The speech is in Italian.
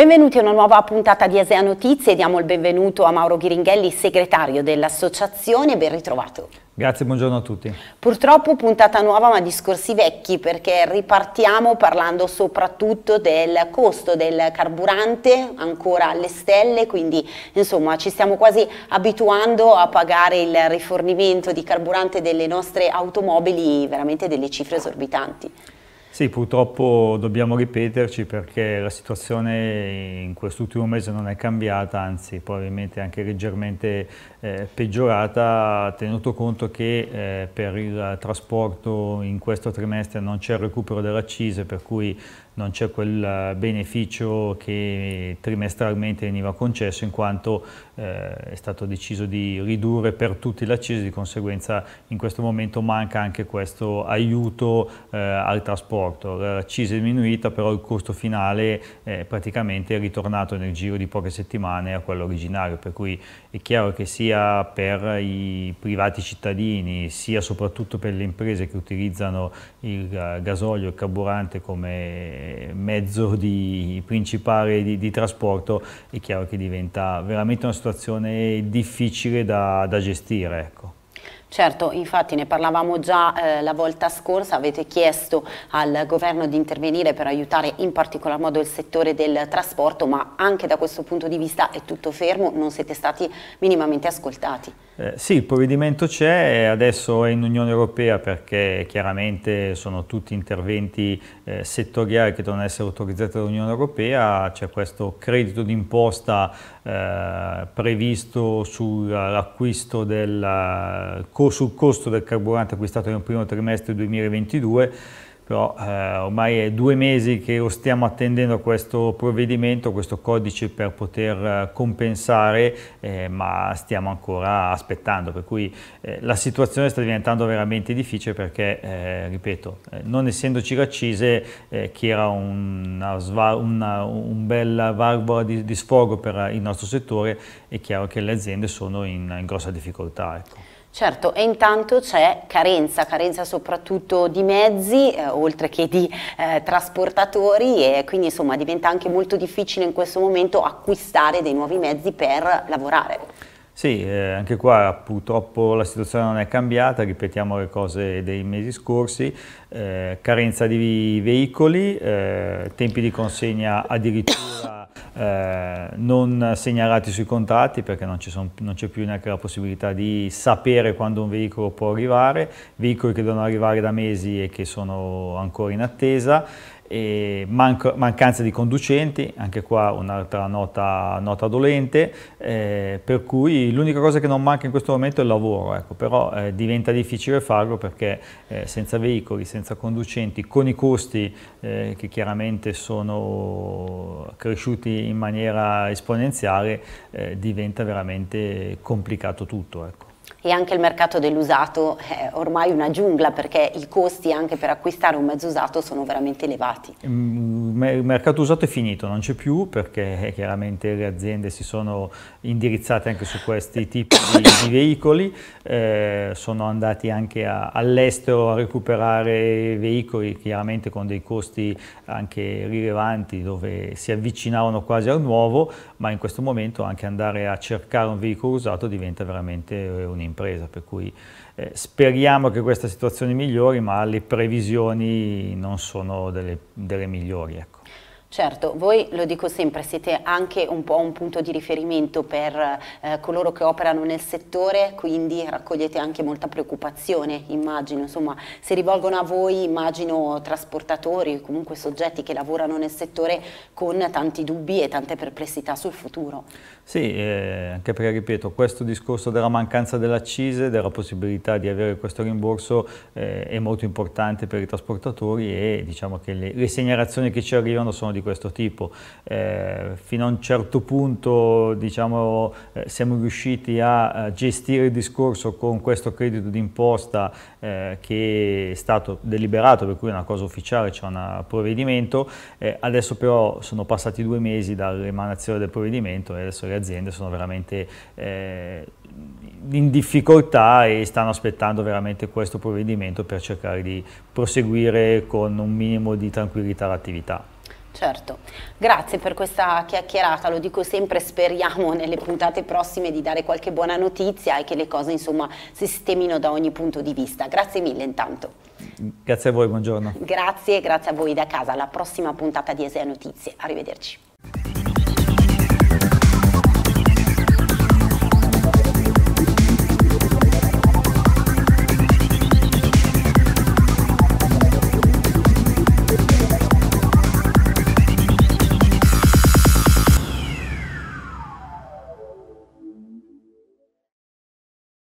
Benvenuti a una nuova puntata di ASEA Notizie, diamo il benvenuto a Mauro Ghiringhelli, segretario dell'associazione, ben ritrovato. Grazie, buongiorno a tutti. Purtroppo puntata nuova ma discorsi vecchi perché ripartiamo parlando soprattutto del costo del carburante ancora alle stelle, quindi insomma ci stiamo quasi abituando a pagare il rifornimento di carburante delle nostre automobili veramente delle cifre esorbitanti. Sì, purtroppo dobbiamo ripeterci perché la situazione in quest'ultimo mese non è cambiata, anzi probabilmente anche leggermente eh, peggiorata, tenuto conto che eh, per il trasporto in questo trimestre non c'è il recupero dell'accise, per cui non c'è quel eh, beneficio che trimestralmente veniva concesso in quanto eh, è stato deciso di ridurre per tutti l'acciso, di conseguenza in questo momento manca anche questo aiuto eh, al trasporto. L'accisa è diminuita, però il costo finale eh, è praticamente ritornato nel giro di poche settimane a quello originario, per cui è chiaro che sia per i privati cittadini, sia soprattutto per le imprese che utilizzano il eh, gasolio e il carburante come mezzo di, principale di, di, trasporto, è chiaro che diventa veramente una situazione difficile da, da gestire. Ecco. Certo, infatti ne parlavamo già eh, la volta scorsa, avete chiesto al governo di intervenire per aiutare in particolar modo il settore del trasporto, ma anche da questo punto di vista è tutto fermo, non siete stati minimamente ascoltati. Eh, sì, il provvedimento c'è, adesso è in Unione Europea perché chiaramente sono tutti interventi eh, settoriali che devono essere autorizzati dall'Unione Europea, c'è questo credito d'imposta eh, previsto sull'acquisto del, eh, sul costo del carburante acquistato nel primo trimestre 2022 però eh, ormai è due mesi che stiamo attendendo questo provvedimento, questo codice per poter eh, compensare, eh, ma stiamo ancora aspettando, per cui eh, la situazione sta diventando veramente difficile perché, eh, ripeto, eh, non essendoci l'accise, che era una, una, un bel valvola di, di, sfogo per il nostro settore, è chiaro che le aziende sono in, in grossa difficoltà. Ecco. Certo, e intanto c'è carenza, carenza soprattutto di mezzi, eh, oltre che di eh, trasportatori e quindi insomma diventa anche molto difficile in questo momento acquistare dei nuovi mezzi per lavorare. Sì, eh, anche qua purtroppo la situazione non è cambiata, ripetiamo le cose dei mesi scorsi, eh, carenza di veicoli, eh, tempi di consegna addirittura eh, non segnalati sui contratti perché non, c'è più neanche la possibilità di sapere quando un veicolo può arrivare, veicoli che devono arrivare da mesi e che sono ancora in attesa Manc mancanza di conducenti, anche qua un'altra nota, nota, dolente, eh, per cui l'unica cosa che non manca in questo momento è il lavoro, ecco, però eh, diventa difficile farlo perché eh, senza veicoli, senza conducenti, con i costi eh, che chiaramente sono cresciuti in maniera esponenziale, eh, diventa veramente complicato tutto. Ecco e anche il mercato dell'usato è ormai una giungla perché i costi anche per acquistare un mezzo usato sono veramente elevati. Mm, il mercato usato è finito, non c'è più perché chiaramente le aziende si sono indirizzate anche su questi tipi di, di veicoli, eh, sono andati anche all'estero a recuperare veicoli chiaramente con dei costi anche rilevanti dove si avvicinavano quasi al nuovo, ma in questo momento anche andare a cercare un veicolo usato diventa veramente eh, un un'impresa, per cui eh, speriamo che questa situazione migliori, ma le previsioni non sono delle, delle migliori. Ecco. Certo, voi lo dico sempre, siete anche un po' un punto di riferimento per eh, coloro che operano nel settore, quindi raccogliete anche molta preoccupazione, immagino, insomma, si rivolgono a voi, immagino, trasportatori, comunque soggetti che lavorano nel settore con tanti dubbi e tante perplessità sul futuro. Sì, eh, anche perché, ripeto, questo discorso della mancanza dell'accise, della possibilità di avere questo rimborso eh, è molto importante per i trasportatori e diciamo che le, le segnalazioni che ci arrivano sono di di questo tipo. Eh, fino a un certo punto diciamo, eh, siamo riusciti a gestire il discorso con questo credito d'imposta eh, che è stato deliberato, per cui è una cosa ufficiale, c'è un provvedimento. Eh, adesso però sono passati due mesi dall'emanazione del provvedimento e adesso le aziende sono veramente eh, in difficoltà e stanno aspettando veramente questo provvedimento per cercare di proseguire con un minimo di tranquillità l'attività. Certo, grazie per questa chiacchierata, lo dico sempre, speriamo nelle puntate prossime di dare qualche buona notizia e che le cose insomma si sistemino da ogni punto di vista. Grazie mille intanto. Grazie a voi, buongiorno. Grazie, grazie a voi da casa, alla prossima puntata di ESEA Notizie, arrivederci.